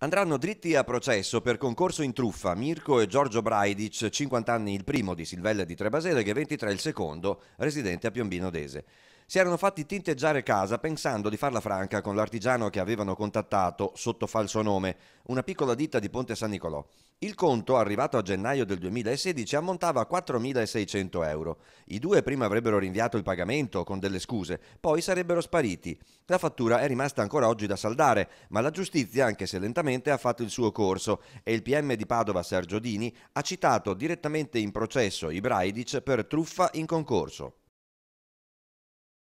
Andranno dritti a processo per concorso in truffa Mirko e Giorgio Braidic, 50 anni il primo di Silvella di Trebasele che 23 il secondo, residente a Piombino Dese si erano fatti tinteggiare casa pensando di farla franca con l'artigiano che avevano contattato sotto falso nome, una piccola ditta di Ponte San Nicolò. Il conto, arrivato a gennaio del 2016, ammontava a 4.600 euro. I due prima avrebbero rinviato il pagamento con delle scuse, poi sarebbero spariti. La fattura è rimasta ancora oggi da saldare, ma la giustizia, anche se lentamente, ha fatto il suo corso e il PM di Padova Sergio Dini ha citato direttamente in processo Ibraidic per truffa in concorso.